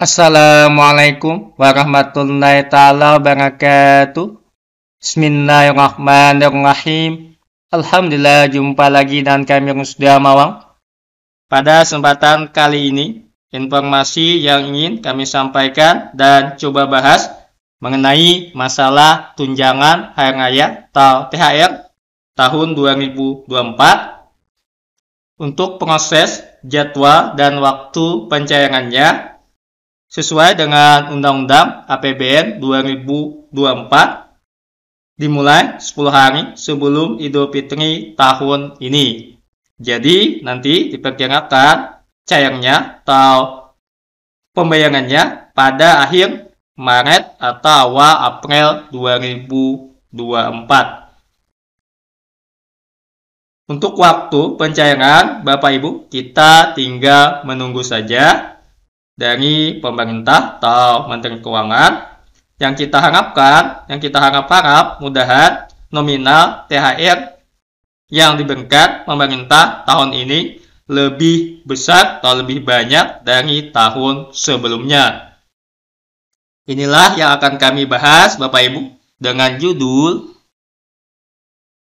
Assalamualaikum warahmatullahi taala wabarakatuh. Bismillahirrahmanirrahim. Alhamdulillah jumpa lagi dan kami yang sudah Mawang. Pada kesempatan kali ini, informasi yang ingin kami sampaikan dan coba bahas mengenai masalah tunjangan hari raya atau THR tahun 2024 untuk proses jadwal dan waktu pencairannya sesuai dengan Undang-Undang APBN 2024 dimulai 10 hari sebelum Idul Fitri tahun ini. Jadi nanti diperkirakan cairnya atau pembayangannya pada akhir Maret atau awal April 2024. Untuk waktu pencairan Bapak Ibu kita tinggal menunggu saja dari pemerintah atau Menteri Keuangan yang kita harapkan, yang kita harap-harap mudahan nominal THR yang diberikan pemerintah tahun ini lebih besar atau lebih banyak dari tahun sebelumnya. Inilah yang akan kami bahas Bapak Ibu dengan judul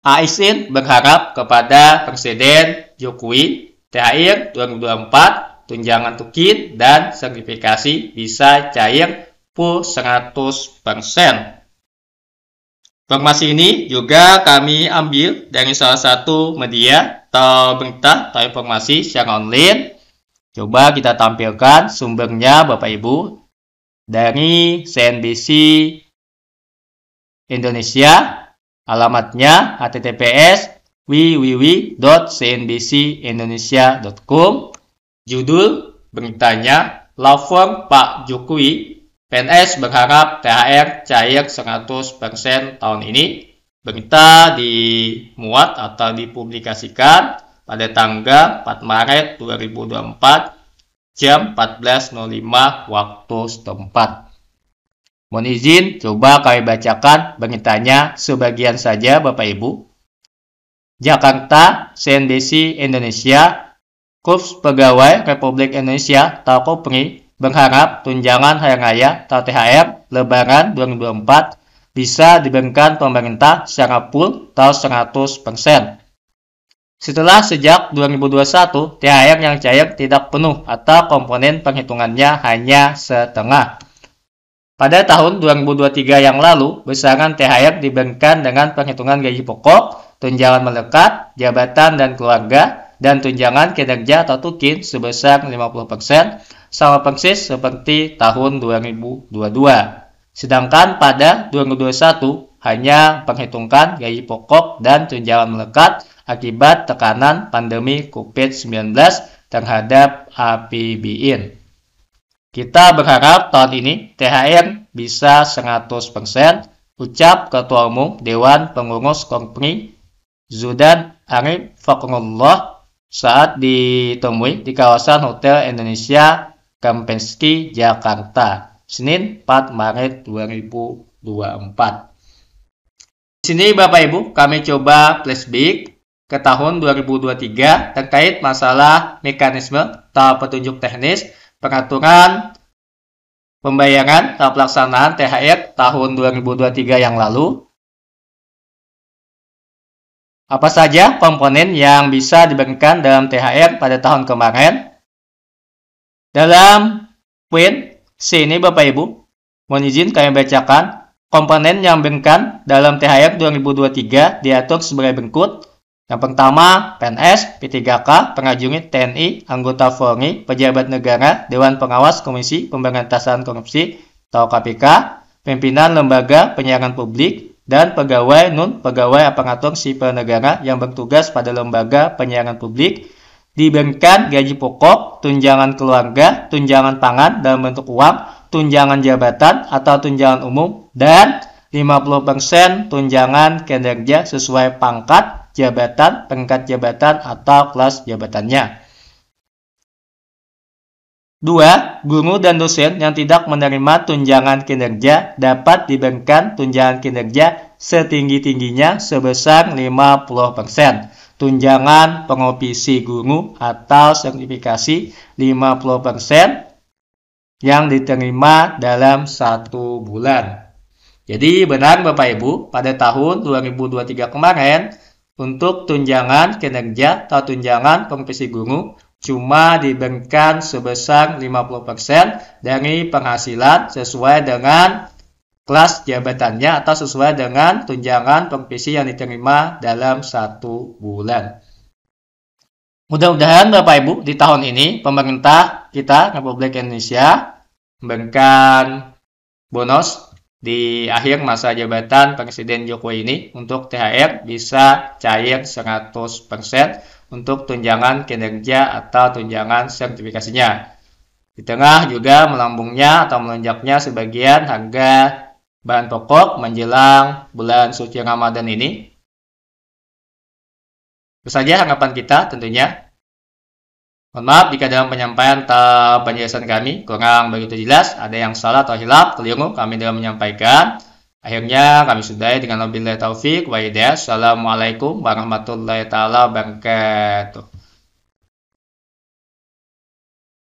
ASN berharap kepada Presiden Jokowi THR 2024 tunjangan tukin dan sertifikasi bisa cair full 100%. Informasi ini juga kami ambil dari salah satu media atau berita atau informasi secara online. Coba kita tampilkan sumbernya Bapak Ibu dari CNBC Indonesia. Alamatnya https www.cnbcindonesia.com Judul beritanya, Firm Pak Jokowi, PNS berharap THR cair 100% tahun ini. Berita dimuat atau dipublikasikan pada tanggal 4 Maret 2024 jam 14.05 waktu setempat. Mohon izin, coba kami bacakan beritanya sebagian saja Bapak Ibu. Jakarta, CNBC Indonesia Korps Pegawai Republik Indonesia PRI berharap tunjangan hari raya atau THR Lebaran 2024 bisa diberikan pemerintah secara full atau 100%. Setelah sejak 2021, THR yang cair tidak penuh atau komponen penghitungannya hanya setengah. Pada tahun 2023 yang lalu, besaran THR diberikan dengan penghitungan gaji pokok, tunjangan melekat, jabatan dan keluarga, dan tunjangan kinerja atau tukin sebesar 50% sama persis seperti tahun 2022. Sedangkan pada 2021 hanya perhitungkan gaji pokok dan tunjangan melekat akibat tekanan pandemi COVID-19 terhadap APBN. Kita berharap tahun ini THR bisa 100%, ucap Ketua Umum Dewan Pengurus Kompri Zudan Arif Fakrullah saat ditemui di kawasan Hotel Indonesia Kempinski, Jakarta, Senin 4 Maret 2024. Di sini Bapak Ibu, kami coba flashback ke tahun 2023 terkait masalah mekanisme tahap petunjuk teknis pengaturan pembayaran tahap pelaksanaan THR tahun 2023 yang lalu apa saja komponen yang bisa dibagikan dalam THR pada tahun kemarin? Dalam poin C ini Bapak Ibu, mohon izin kami bacakan komponen yang dibagikan dalam THR 2023 diatur sebagai berikut. Yang pertama, PNS, P3K, pengajungi TNI, anggota Polri, pejabat negara, Dewan Pengawas Komisi Pemberantasan Korupsi atau KPK, pimpinan lembaga penyiaran publik, dan pegawai non pegawai aparatur sipil negara yang bertugas pada lembaga penyiaran publik diberikan gaji pokok, tunjangan keluarga, tunjangan pangan dalam bentuk uang, tunjangan jabatan atau tunjangan umum, dan 50% tunjangan kinerja sesuai pangkat, jabatan, pengkat jabatan, atau kelas jabatannya. 2. Guru dan dosen yang tidak menerima tunjangan kinerja dapat diberikan tunjangan kinerja setinggi-tingginya sebesar 50%, tunjangan pengopisi guru atau sertifikasi 50% yang diterima dalam satu bulan. Jadi benar Bapak Ibu, pada tahun 2023 kemarin, untuk tunjangan kinerja atau tunjangan pengopisi guru cuma diberikan sebesar 50% dari penghasilan sesuai dengan kelas jabatannya atau sesuai dengan tunjangan provisi yang diterima dalam satu bulan. Mudah-mudahan Bapak Ibu di tahun ini pemerintah kita Republik Indonesia memberikan bonus di akhir masa jabatan Presiden Jokowi ini untuk THR bisa cair 100% untuk tunjangan kinerja atau tunjangan sertifikasinya. Di tengah juga melambungnya atau melonjaknya sebagian harga bahan pokok menjelang bulan suci Ramadan ini. Itu saja harapan kita tentunya Mohon maaf jika dalam penyampaian atau penjelasan kami kurang begitu jelas, ada yang salah atau hilaf, keliru kami dalam menyampaikan. Akhirnya kami sudahi dengan wabillahi taufik wa hidayah. Assalamualaikum warahmatullahi wabarakatuh.